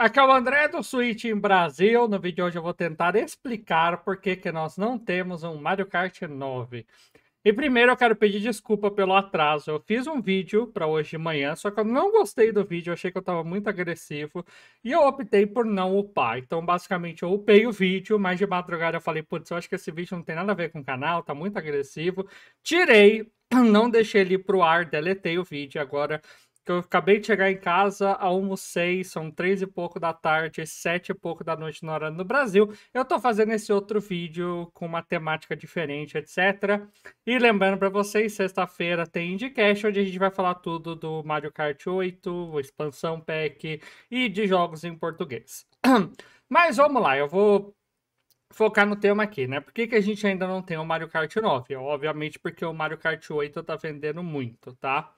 Aqui é o André do Switch em Brasil. No vídeo de hoje eu vou tentar explicar por que, que nós não temos um Mario Kart 9. E primeiro eu quero pedir desculpa pelo atraso. Eu fiz um vídeo para hoje de manhã, só que eu não gostei do vídeo, achei que eu estava muito agressivo e eu optei por não upar. Então, basicamente, eu upei o vídeo, mas de madrugada eu falei: putz, eu acho que esse vídeo não tem nada a ver com o canal, tá muito agressivo. Tirei, não deixei ele pro ar, deletei o vídeo. Agora que eu acabei de chegar em casa, almocei, são três e pouco da tarde, sete e pouco da noite na hora no Brasil. Eu tô fazendo esse outro vídeo com uma temática diferente, etc. E lembrando para vocês, sexta-feira tem IndieCast, onde a gente vai falar tudo do Mario Kart 8, expansão pack e de jogos em português. Mas vamos lá, eu vou focar no tema aqui, né? Por que, que a gente ainda não tem o Mario Kart 9? Obviamente porque o Mario Kart 8 tá vendendo muito, tá?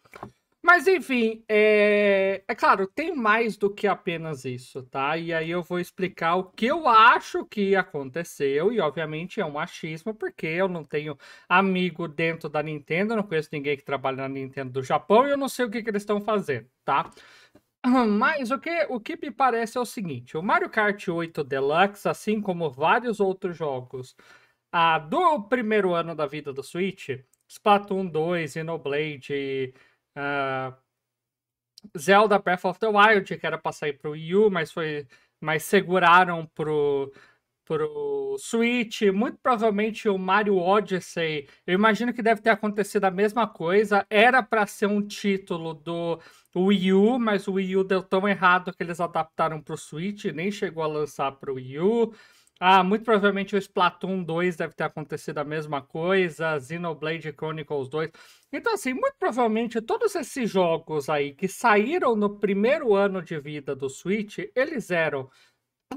Mas enfim, é... é claro, tem mais do que apenas isso, tá? E aí eu vou explicar o que eu acho que aconteceu, e obviamente é um achismo, porque eu não tenho amigo dentro da Nintendo, não conheço ninguém que trabalha na Nintendo do Japão, e eu não sei o que, que eles estão fazendo, tá? Mas o que, o que me parece é o seguinte: o Mario Kart 8 Deluxe, assim como vários outros jogos ah, do primeiro ano da vida do Switch, Splatoon 2, Xenoblade, Uh, Zelda Breath of the Wild, que era pra sair pro Wii U, mas foi. Mas seguraram pro, pro Switch. Muito provavelmente o Mario Odyssey. Eu imagino que deve ter acontecido a mesma coisa. Era para ser um título do Wii U, mas o Wii U deu tão errado que eles adaptaram pro Switch, nem chegou a lançar pro Wii U. Ah, muito provavelmente o Splatoon 2 deve ter acontecido a mesma coisa, Xenoblade Chronicles 2. Então, assim, muito provavelmente todos esses jogos aí que saíram no primeiro ano de vida do Switch, eles eram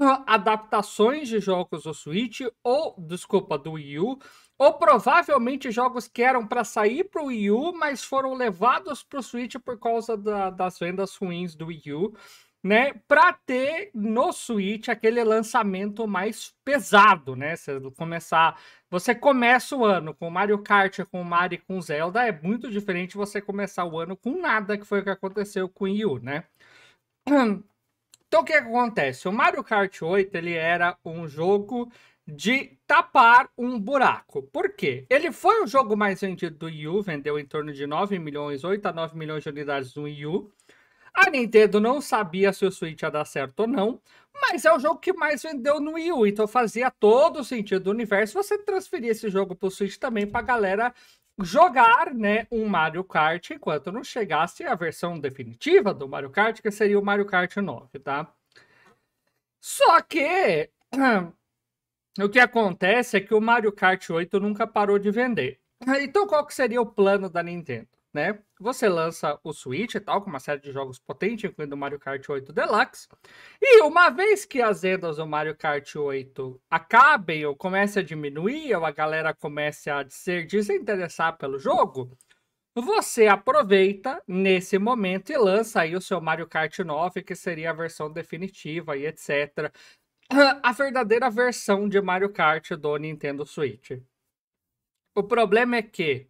ah, adaptações de jogos do Switch, ou, desculpa, do Wii U, ou provavelmente jogos que eram para sair para o Wii U, mas foram levados para o Switch por causa da, das vendas ruins do Wii U né, para ter no Switch aquele lançamento mais pesado, né? Você começar, você começa o ano com Mario Kart, com Mario, com Zelda, é muito diferente você começar o ano com nada, que foi o que aconteceu com o Yu, né? Então o que acontece? O Mario Kart 8, ele era um jogo de tapar um buraco. Por quê? Ele foi o jogo mais vendido do Wii U, vendeu em torno de 9 milhões, 8 a 9 milhões de unidades no Wii U. A Nintendo não sabia se o Switch ia dar certo ou não, mas é o jogo que mais vendeu no Wii U, então fazia todo o sentido do universo você transferir esse jogo pro Switch também pra galera jogar, né, um Mario Kart enquanto não chegasse a versão definitiva do Mario Kart, que seria o Mario Kart 9, tá? Só que o que acontece é que o Mario Kart 8 nunca parou de vender. Então qual que seria o plano da Nintendo, né? você lança o Switch e tal, com uma série de jogos potentes, incluindo o Mario Kart 8 Deluxe. E uma vez que as vendas do Mario Kart 8 acabem ou comece a diminuir, ou a galera comece a ser desinteressar pelo jogo, você aproveita nesse momento e lança aí o seu Mario Kart 9, que seria a versão definitiva e etc. A verdadeira versão de Mario Kart do Nintendo Switch. O problema é que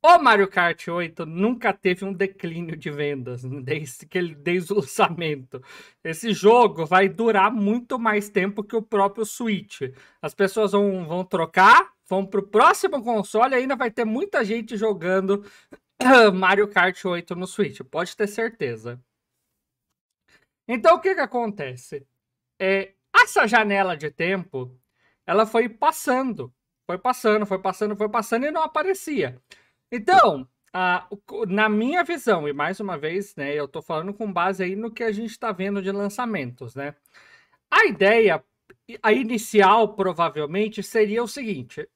o Mario Kart 8 nunca teve um declínio de vendas né, desde, que ele, desde o lançamento. Esse jogo vai durar muito mais tempo que o próprio Switch. As pessoas vão, vão trocar, vão para o próximo console e ainda vai ter muita gente jogando Mario Kart 8 no Switch, pode ter certeza. Então o que, que acontece? É, essa janela de tempo ela foi passando, foi passando, foi passando, foi passando e não aparecia. Então, na minha visão, e mais uma vez, né, eu tô falando com base aí no que a gente está vendo de lançamentos, né? A ideia a inicial provavelmente seria o seguinte: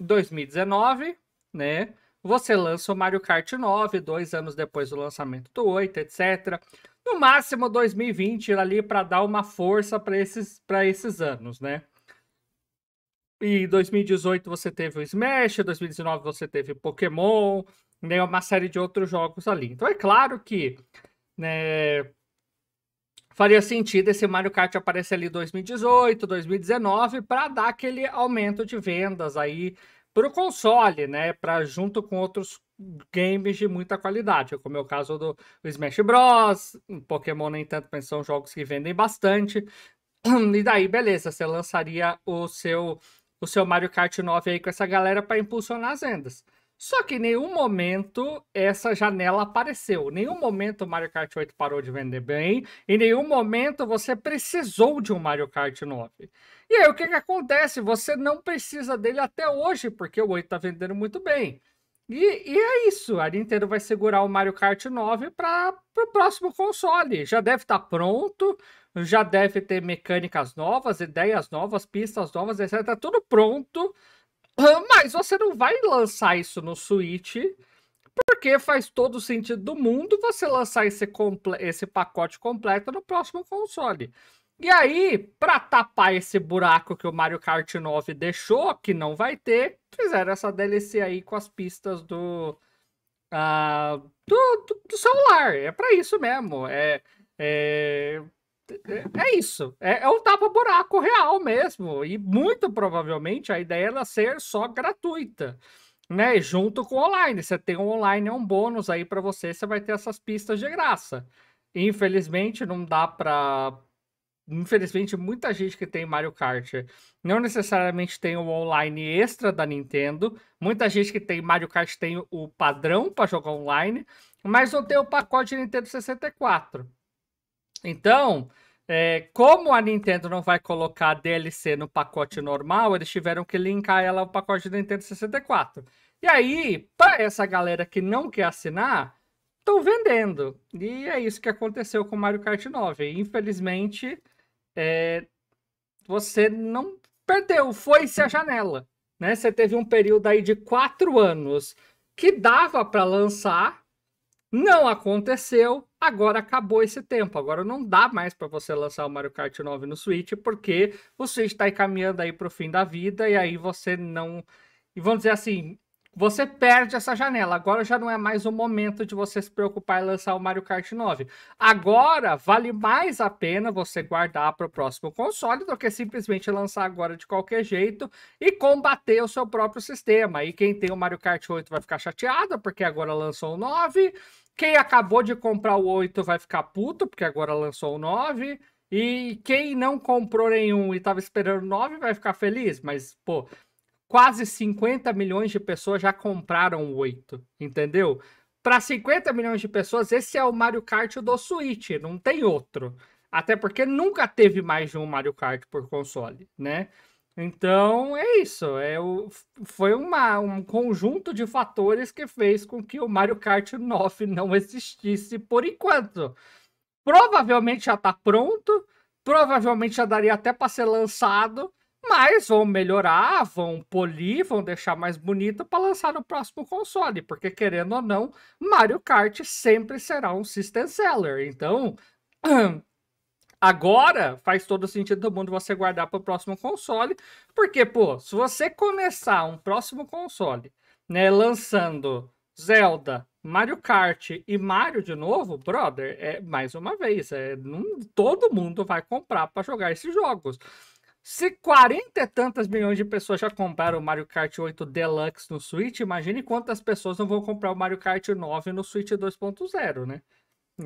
2019, né? Você lança o Mario Kart 9, dois anos depois do lançamento do 8, etc. No máximo 2020 ali para dar uma força para esses, esses anos, né? E em 2018 você teve o Smash, em 2019 você teve Pokémon, né, uma série de outros jogos ali. Então é claro que né, faria sentido esse Mario Kart aparecer ali 2018, 2019 para dar aquele aumento de vendas aí para o console, né, para junto com outros games de muita qualidade, como é o caso do Smash Bros, Pokémon nem tanto, mas são jogos que vendem bastante. E daí, beleza, você lançaria o seu o seu Mario Kart 9 aí com essa galera para impulsionar as vendas. Só que em nenhum momento essa janela apareceu. Em nenhum momento o Mario Kart 8 parou de vender bem. Em nenhum momento você precisou de um Mario Kart 9. E aí o que, que acontece? Você não precisa dele até hoje, porque o 8 está vendendo muito bem. E, e, é isso. A Nintendo vai segurar o Mario Kart 9 para o próximo console. Já deve estar tá pronto já deve ter mecânicas novas, ideias novas, pistas novas, etc. Tá tudo pronto. Mas você não vai lançar isso no Switch, porque faz todo sentido do mundo você lançar esse, comple esse pacote completo no próximo console. E aí, para tapar esse buraco que o Mario Kart 9 deixou, que não vai ter, fizeram essa DLC aí com as pistas do, uh, do, do, do, celular. É para isso mesmo. É, é, é, é isso. É, é um tapa-buraco real mesmo. E muito provavelmente a ideia era ser só gratuita. Né, junto com o online. Você tem o online, é um bônus aí para você, você vai ter essas pistas de graça. Infelizmente, não dá para infelizmente, muita gente que tem Mario Kart não necessariamente tem o online extra da Nintendo. Muita gente que tem Mario Kart tem o padrão para jogar online, mas não tem o pacote Nintendo 64. Então, é, como a Nintendo não vai colocar a DLC no pacote normal, eles tiveram que linkar ela ao pacote do Nintendo 64. E aí, para essa galera que não quer assinar, estão vendendo. E é isso que aconteceu com Mario Kart 9. Infelizmente, é, você não perdeu, foi-se a janela. Né? Você teve um período aí de quatro anos que dava para lançar, não aconteceu, Agora acabou esse tempo, agora não dá mais para você lançar o Mario Kart 9 no Switch, porque o Switch está encaminhando aí para o fim da vida e aí você não. E vamos dizer assim, você perde essa janela. Agora já não é mais o momento de você se preocupar em lançar o Mario Kart 9. Agora vale mais a pena você guardar para o próximo console do que simplesmente lançar agora de qualquer jeito e combater o seu próprio sistema. E quem tem o Mario Kart 8 vai ficar chateado porque agora lançou o 9. Quem acabou de comprar o 8 vai ficar puto porque agora lançou o 9. E quem não comprou nenhum e estava esperando o 9 vai ficar feliz, mas pô, quase 50 milhões de pessoas já compraram oito, entendeu? Para 50 milhões de pessoas, esse é o Mario Kart do Switch, não tem outro. Até porque nunca teve mais de um Mario Kart por console, né? Então é isso. É o, foi uma, um conjunto de fatores que fez com que o Mario Kart 9 não existisse por enquanto. Provavelmente já está pronto, provavelmente já daria até para ser lançado, mas vão melhorar, vão polir, vão deixar mais bonito para lançar no próximo console, porque querendo ou não, Mario Kart sempre será um system seller. Então, agora faz todo sentido do mundo você guardar para o próximo console, porque pô, se você começar um próximo console, né, lançando Zelda, Mario Kart e Mario de novo, brother, é mais uma vez, é, não, todo mundo vai comprar para jogar esses jogos. Se 40 e tantas milhões de pessoas já compraram o Mario Kart 8 Deluxe no Switch, imagine quantas pessoas não vão comprar o Mario Kart 9 no Switch 2.0, né?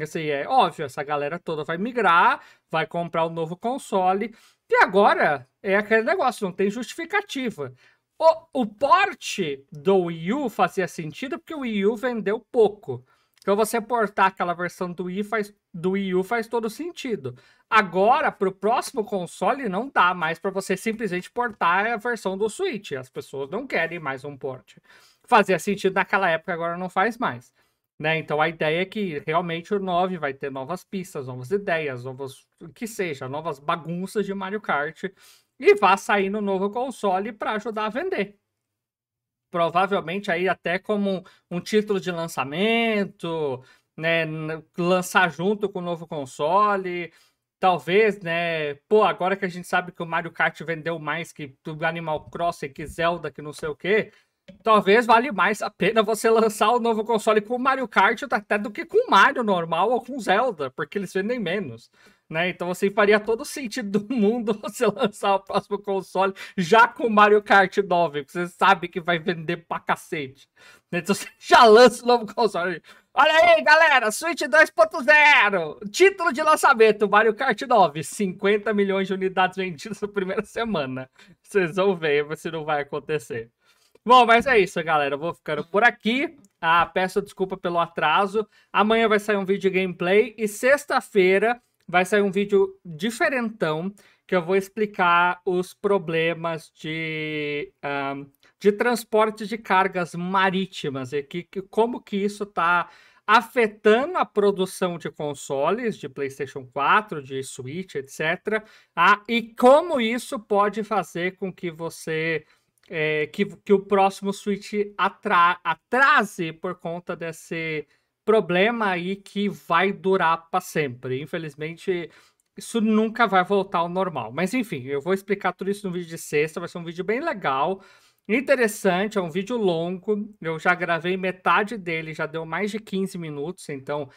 Assim, é óbvio, essa galera toda vai migrar, vai comprar o um novo console. E agora é aquele negócio, não tem justificativa. O, o porte do Wii U fazia sentido porque o Wii U vendeu pouco. Então você portar aquela versão do Wii, faz, do Wii U faz todo sentido. Agora, para o próximo console, não dá mais para você simplesmente portar a versão do Switch. As pessoas não querem mais um port. Fazia sentido naquela época, agora não faz mais. Né? Então a ideia é que realmente o 9 vai ter novas pistas, novas ideias, novas o que seja, novas bagunças de Mario Kart e vá sair no novo console para ajudar a vender provavelmente aí até como um título de lançamento, né, lançar junto com o novo console, talvez, né, pô, agora que a gente sabe que o Mario Kart vendeu mais que o Animal Crossing, que Zelda, que não sei o quê, talvez vale mais a pena você lançar o novo console com o Mario Kart até do que com o Mario normal ou com Zelda, porque eles vendem menos. Né? Então você assim, faria todo o sentido do mundo você lançar o próximo console já com Mario Kart 9, porque você sabe que vai vender pra cacete. Né? Então você já lança o novo console. Olha aí, galera, Switch 2.0, título de lançamento, Mario Kart 9, 50 milhões de unidades vendidas na primeira semana. Vocês vão ver, isso não vai acontecer. Bom, mas é isso, galera. Eu vou ficando por aqui. Ah, peço desculpa pelo atraso. Amanhã vai sair um vídeo gameplay e sexta-feira vai sair um vídeo diferentão que eu vou explicar os problemas de, um, de transporte de cargas marítimas e que, que como que isso está afetando a produção de consoles de PlayStation 4, de Switch, etc. Ah, tá? e como isso pode fazer com que você é, que, que o próximo Switch atra, atrase por conta desse problema aí que vai durar para sempre. Infelizmente, isso nunca vai voltar ao normal. Mas enfim, eu vou explicar tudo isso no vídeo de sexta, vai ser um vídeo bem legal. Interessante, é um vídeo longo. Eu já gravei metade dele, já deu mais de 15 minutos, então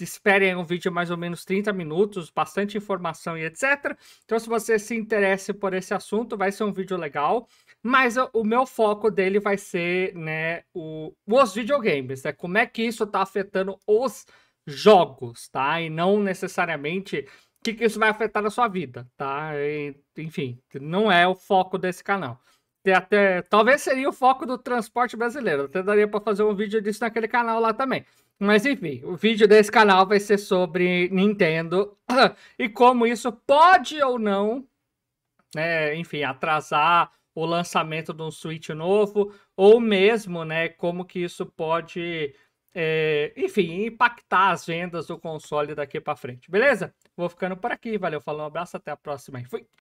esperem um vídeo de mais ou menos 30 minutos, bastante informação e etc. Então, se você se interessa por esse assunto, vai ser um vídeo legal. Mas o meu foco dele vai ser né, o, os videogames, né? Como é que isso está afetando os jogos, tá? E não necessariamente o que, que isso vai afetar na sua vida, tá? E, enfim, não é o foco desse canal até. Talvez seria o foco do transporte brasileiro. Até daria para fazer um vídeo disso naquele canal lá também. Mas enfim, o vídeo desse canal vai ser sobre Nintendo e como isso pode ou não, né, enfim, atrasar o lançamento de um Switch novo, ou mesmo, né, como que isso pode, é, enfim, impactar as vendas do console daqui para frente. Beleza? Vou ficando por aqui. Valeu, falou, um abraço, até a próxima e fui!